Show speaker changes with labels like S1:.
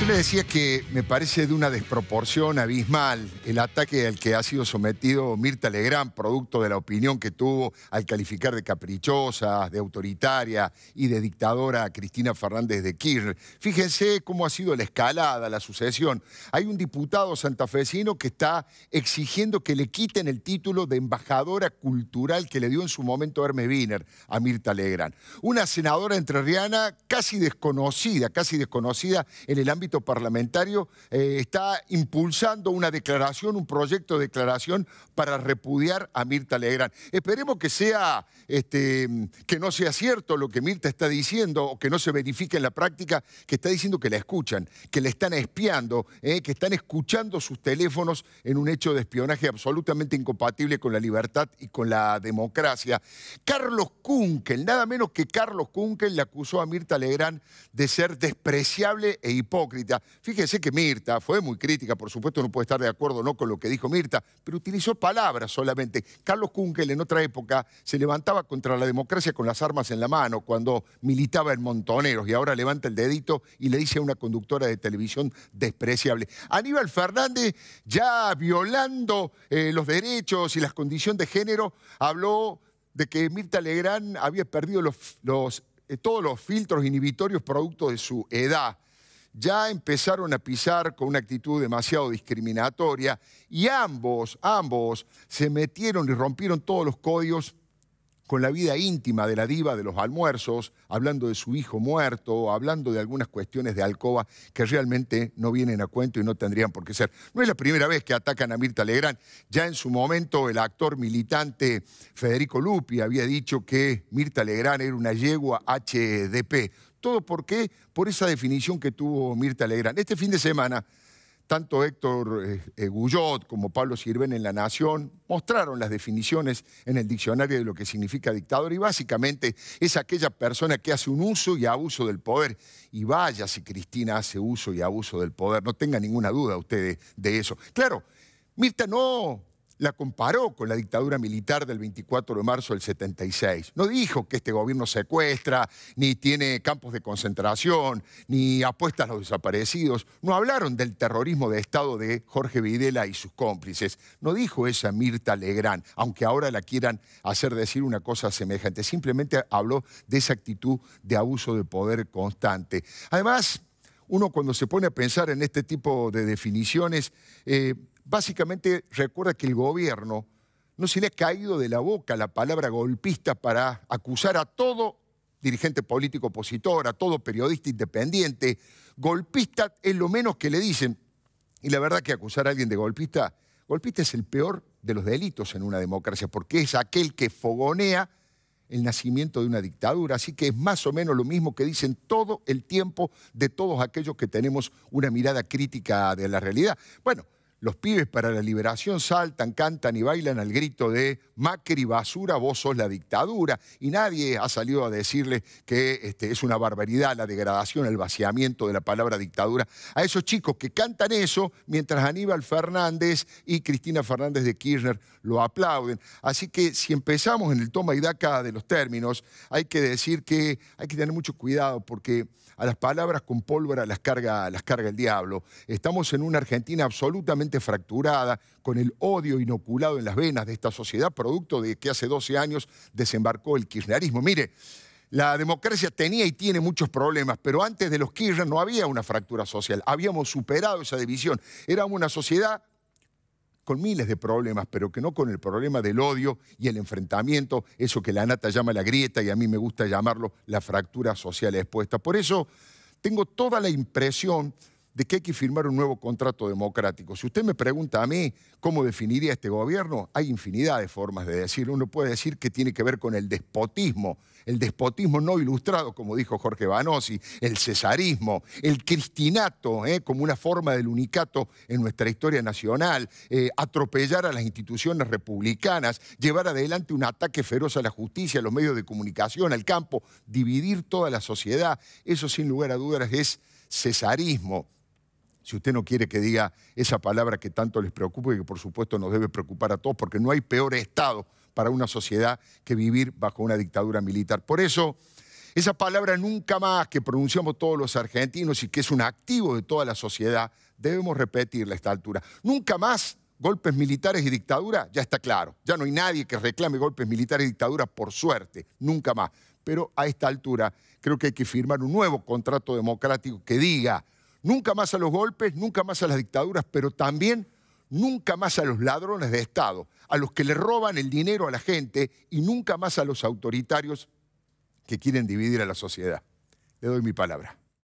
S1: Yo le decía que me parece de una desproporción abismal el ataque al que ha sido sometido Mirta Legrand, producto de la opinión que tuvo al calificar de caprichosa, de autoritaria y de dictadora a Cristina Fernández de Kirchner. Fíjense cómo ha sido la escalada, la sucesión. Hay un diputado santafesino que está exigiendo que le quiten el título de embajadora cultural que le dio en su momento Herme Wiener a Mirta Legrand. Una senadora entrerriana casi desconocida, casi desconocida en el ámbito parlamentario eh, está impulsando una declaración, un proyecto de declaración para repudiar a Mirta Legrand. Esperemos que sea, este, que no sea cierto lo que Mirta está diciendo o que no se verifique en la práctica, que está diciendo que la escuchan, que la están espiando, eh, que están escuchando sus teléfonos en un hecho de espionaje absolutamente incompatible con la libertad y con la democracia. Carlos Kunkel, nada menos que Carlos Kunkel le acusó a Mirta Legrand de ser despreciable e hipócrita fíjese que Mirta fue muy crítica, por supuesto no puede estar de acuerdo no con lo que dijo Mirta, pero utilizó palabras solamente. Carlos Kunkel en otra época se levantaba contra la democracia con las armas en la mano cuando militaba en Montoneros y ahora levanta el dedito y le dice a una conductora de televisión despreciable. Aníbal Fernández ya violando eh, los derechos y las condiciones de género habló de que Mirta Legrand había perdido eh, todos los filtros inhibitorios producto de su edad ya empezaron a pisar con una actitud demasiado discriminatoria y ambos, ambos se metieron y rompieron todos los códigos con la vida íntima de la diva de los almuerzos, hablando de su hijo muerto, hablando de algunas cuestiones de alcoba que realmente no vienen a cuento y no tendrían por qué ser. No es la primera vez que atacan a Mirta Legrand. Ya en su momento el actor militante Federico Lupi había dicho que Mirta Legrand era una yegua HDP. ¿Todo por qué? Por esa definición que tuvo Mirta Legrand. Este fin de semana tanto Héctor eh, eh, Gullot como Pablo Sirven en La Nación mostraron las definiciones en el diccionario de lo que significa dictador y básicamente es aquella persona que hace un uso y abuso del poder. Y vaya si Cristina hace uso y abuso del poder, no tenga ninguna duda ustedes de eso. Claro, Mirta no la comparó con la dictadura militar del 24 de marzo del 76. No dijo que este gobierno secuestra, ni tiene campos de concentración, ni apuesta a los desaparecidos. No hablaron del terrorismo de Estado de Jorge Videla y sus cómplices. No dijo esa Mirta Legrand, aunque ahora la quieran hacer decir una cosa semejante. Simplemente habló de esa actitud de abuso de poder constante. Además, uno cuando se pone a pensar en este tipo de definiciones... Eh, Básicamente recuerda que el gobierno no se le ha caído de la boca la palabra golpista para acusar a todo dirigente político opositor, a todo periodista independiente. Golpista es lo menos que le dicen. Y la verdad que acusar a alguien de golpista, golpista es el peor de los delitos en una democracia, porque es aquel que fogonea el nacimiento de una dictadura. Así que es más o menos lo mismo que dicen todo el tiempo de todos aquellos que tenemos una mirada crítica de la realidad. Bueno, los pibes para la liberación saltan, cantan y bailan al grito de Macri basura, vos sos la dictadura. Y nadie ha salido a decirle que este, es una barbaridad la degradación, el vaciamiento de la palabra dictadura. A esos chicos que cantan eso mientras Aníbal Fernández y Cristina Fernández de Kirchner lo aplauden. Así que si empezamos en el toma y daca de los términos, hay que decir que hay que tener mucho cuidado porque a las palabras con pólvora las las carga el diablo. Estamos en una Argentina absolutamente fracturada, con el odio inoculado en las venas de esta sociedad, producto de que hace 12 años desembarcó el kirchnerismo. Mire, la democracia tenía y tiene muchos problemas, pero antes de los Kirchner no había una fractura social, habíamos superado esa división. Éramos una sociedad con miles de problemas, pero que no con el problema del odio y el enfrentamiento, eso que la nata llama la grieta y a mí me gusta llamarlo la fractura social expuesta. Por eso tengo toda la impresión de que hay que firmar un nuevo contrato democrático. Si usted me pregunta a mí cómo definiría este gobierno, hay infinidad de formas de decirlo. Uno puede decir que tiene que ver con el despotismo, el despotismo no ilustrado, como dijo Jorge Banossi, el cesarismo, el cristinato, ¿eh? como una forma del unicato en nuestra historia nacional, eh, atropellar a las instituciones republicanas, llevar adelante un ataque feroz a la justicia, a los medios de comunicación, al campo, dividir toda la sociedad. Eso sin lugar a dudas es cesarismo si usted no quiere que diga esa palabra que tanto les preocupa y que por supuesto nos debe preocupar a todos, porque no hay peor estado para una sociedad que vivir bajo una dictadura militar. Por eso, esa palabra nunca más que pronunciamos todos los argentinos y que es un activo de toda la sociedad, debemos repetirla a esta altura. Nunca más golpes militares y dictadura, ya está claro. Ya no hay nadie que reclame golpes militares y dictadura, por suerte, nunca más. Pero a esta altura creo que hay que firmar un nuevo contrato democrático que diga Nunca más a los golpes, nunca más a las dictaduras, pero también nunca más a los ladrones de Estado, a los que le roban el dinero a la gente y nunca más a los autoritarios que quieren dividir a la sociedad. Le doy mi palabra.